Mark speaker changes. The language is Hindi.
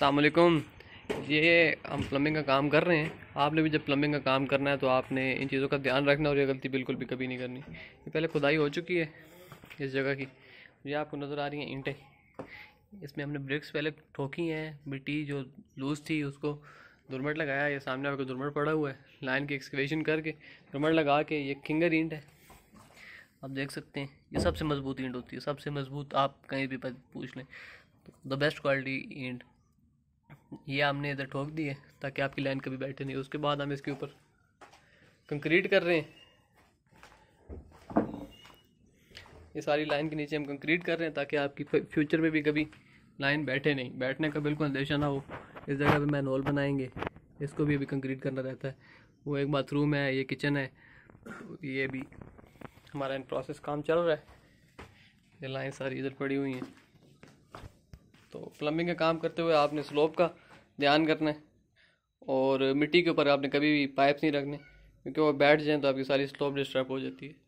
Speaker 1: अल्लाम ये हम प्लम्बिंग का काम कर रहे हैं आपने भी जब प्लम्बिंग का काम करना है तो आपने इन चीज़ों का ध्यान रखना और ये गलती बिल्कुल भी कभी नहीं करनी ये पहले खुदाई हो चुकी है इस जगह की ये आपको नज़र आ रही हैं ईंटें इसमें हमने ब्रिक्स पहले ठोकी हैं मिट्टी जो लूज़ थी उसको दुर्मट लगाया ये सामने आपको दुरमट पड़ा हुआ है लाइन की एक्सकवेशन करके दुर्मट लगा के ये खिंगर ईंट है आप देख सकते हैं ये सबसे मज़बूत ईंट होती है सबसे मज़बूत आप कहीं भी पूछ लें द बेस्ट क्वालिटी ईंट ये हमने इधर ठोक दी है ताकि आपकी लाइन कभी बैठे नहीं उसके बाद हम इसके ऊपर कंक्रीट कर रहे हैं ये सारी लाइन के नीचे हम कंक्रीट कर रहे हैं ताकि आपकी फ्यूचर में भी कभी लाइन बैठे नहीं बैठने का बिल्कुल अंदेशा ना हो इस जगह पे मैन हॉल बनाएंगे इसको भी अभी कंक्रीट करना रहता है वो एक बाथरूम है ये किचन है ये भी हमारा इन प्रोसेस काम चल रहा है ये लाइन सारी इधर पड़ी हुई हैं तो प्लम्बिंग का काम करते हुए आपने स्लोप का ध्यान करना है और मिट्टी के ऊपर आपने कभी भी पाइप नहीं रखने क्योंकि वो बैठ जाएँ तो आपकी सारी स्लोप डिस्टर्ब हो जाती है